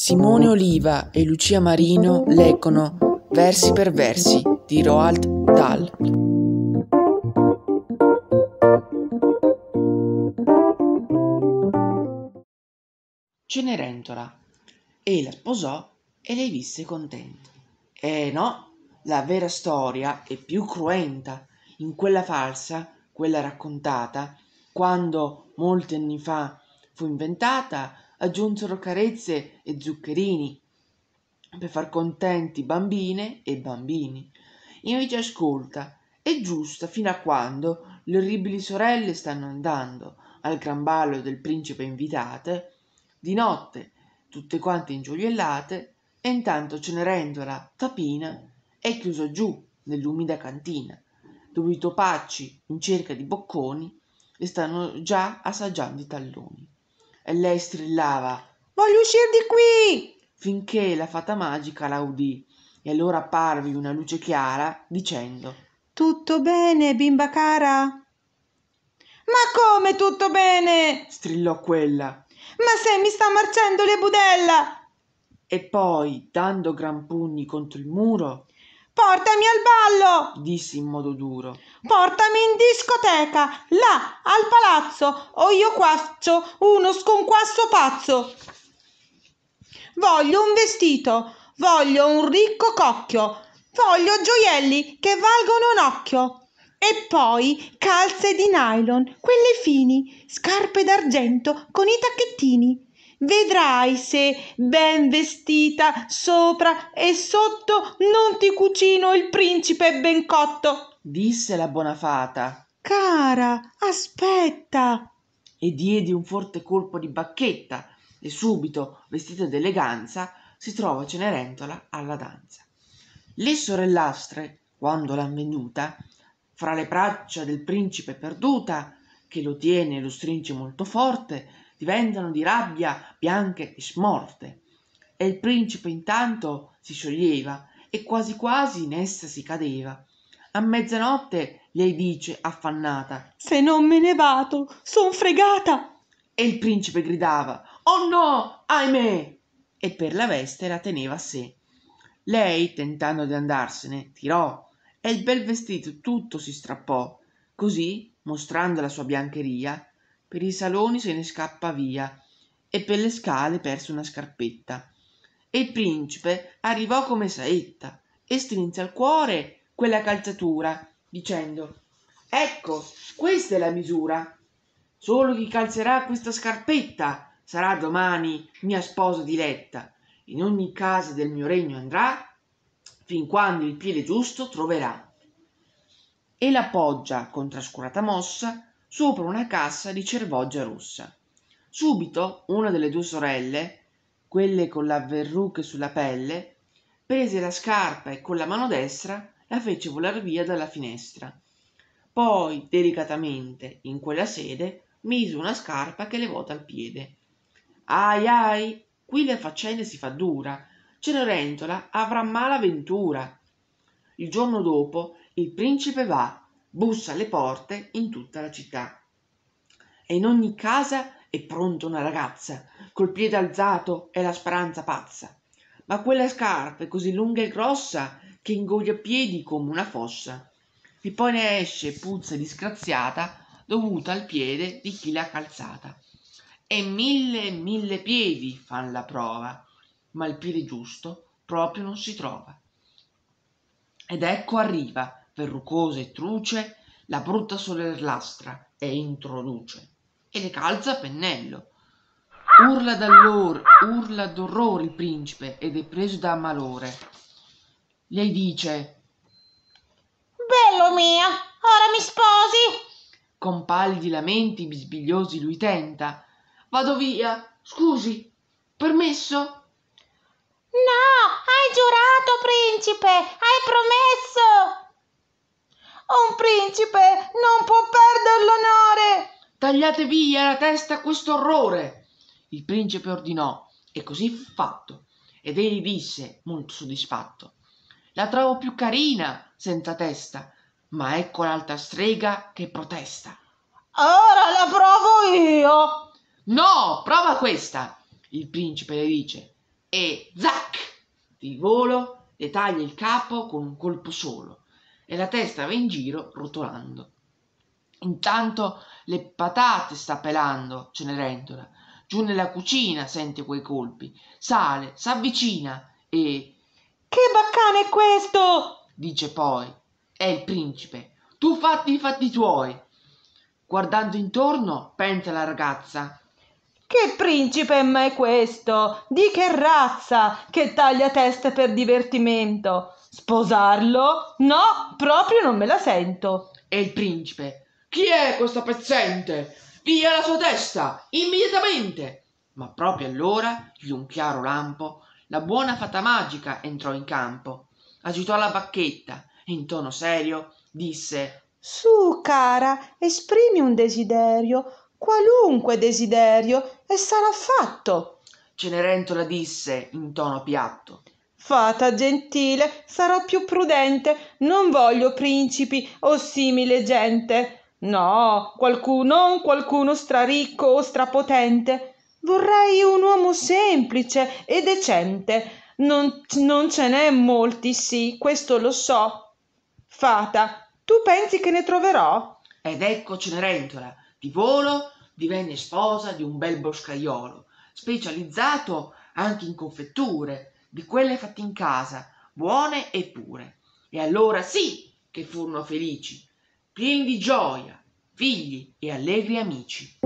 Simone Oliva e Lucia Marino leggono Versi per versi di Roald Dahl. Cenerentola. E la sposò e le visse contenta. Eh no, la vera storia è più cruenta. In quella falsa, quella raccontata, quando molti anni fa fu inventata, aggiunsero carezze e zuccherini per far contenti bambine e bambini invece ascolta è giusta fino a quando le orribili sorelle stanno andando al gran ballo del principe invitate di notte tutte quante ingioiellate e intanto cenerendola tapina è chiuso giù nell'umida cantina dove i topacci in cerca di bocconi le stanno già assaggiando i talloni e lei strillava voglio uscire di qui finché la fata magica la udì e allora apparvi una luce chiara dicendo tutto bene bimba cara ma come tutto bene strillò quella ma se mi sta marcendo le budella e poi dando gran pugni contro il muro portami al ballo dissi in modo duro portami in discoteca là al palazzo o io faccio uno sconquasso pazzo voglio un vestito voglio un ricco cocchio voglio gioielli che valgono un occhio e poi calze di nylon, quelle fini, scarpe d'argento con i tacchettini. Vedrai se, ben vestita, sopra e sotto, non ti cucino il principe ben cotto, disse la buona fata. Cara, aspetta! E diedi un forte colpo di bacchetta, e subito, vestita d'eleganza, si trova Cenerentola alla danza. Le sorellastre, quando l'han veduta, fra le braccia del principe perduta, che lo tiene e lo stringe molto forte, diventano di rabbia bianche e smorte e il principe intanto si scioglieva e quasi quasi in essa si cadeva a mezzanotte lei dice affannata se non me ne vado son fregata e il principe gridava oh no ahimè e per la veste la teneva a sé lei tentando di andarsene tirò e il bel vestito tutto si strappò così mostrando la sua biancheria per i saloni se ne scappa via e per le scale perse una scarpetta e il principe arrivò come saetta e strinse al cuore quella calzatura dicendo ecco questa è la misura solo chi calzerà questa scarpetta sarà domani mia sposa diletta in ogni casa del mio regno andrà fin quando il piede giusto troverà e l'appoggia con trascurata mossa sopra una cassa di cervoggia rossa subito una delle due sorelle quelle con la verruche sulla pelle prese la scarpa e con la mano destra la fece volar via dalla finestra poi delicatamente in quella sede mise una scarpa che levò dal piede Ai ai, qui la faccenda si fa dura cenerentola avrà mala ventura il giorno dopo il principe va bussa alle porte in tutta la città e in ogni casa è pronta una ragazza col piede alzato e la speranza pazza ma quella scarpa è così lunga e grossa che ingoia piedi come una fossa e poi ne esce puzza disgraziata dovuta al piede di chi l'ha calzata e mille e mille piedi fan la prova ma il piede giusto proprio non si trova ed ecco arriva verrucosa e truce la brutta sorellastra e introduce e le calza a pennello urla d'allor urla d'orrore il principe ed è preso da malore lei dice bello mio, ora mi sposi con pallidi lamenti bisbigliosi lui tenta vado via scusi permesso No, hai giurato, principe, hai promesso. Un principe non può perdere l'onore! Tagliate via la testa a questo orrore! Il principe ordinò, e così fu fatto. Ed egli disse, molto soddisfatto, La trovo più carina, senza testa, ma ecco l'altra strega che protesta. Ora la provo io! No, prova questa! Il principe le dice, e zac! Di volo le taglia il capo con un colpo solo e la testa va in giro rotolando intanto le patate sta pelando cenerentola giù nella cucina sente quei colpi sale s'avvicina e che baccano è questo dice poi è il principe tu fatti i fatti tuoi guardando intorno pensa la ragazza che principe è mai questo di che razza che taglia teste per divertimento Sposarlo? No, proprio non me la sento. E il principe? Chi è questo pezzente? Via la sua testa, immediatamente! Ma proprio allora, di un chiaro lampo, la buona fata magica entrò in campo, agitò la bacchetta e in tono serio disse Su, cara, esprimi un desiderio, qualunque desiderio, e sarà fatto. Cenerentola disse in tono piatto fata gentile, sarò più prudente, non voglio principi o simile gente. No, qualcuno, non qualcuno straricco o strapotente. Vorrei un uomo semplice e decente. Non, non ce n'è molti, sì, questo lo so. Fata, tu pensi che ne troverò? Ed ecco Cenerentola, di volo divenne sposa di un bel boscaiolo, specializzato anche in confetture, di quelle fatte in casa buone e pure e allora sì che furono felici pieni di gioia, figli e allegri amici